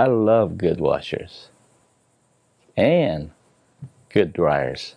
I love good washers and good dryers.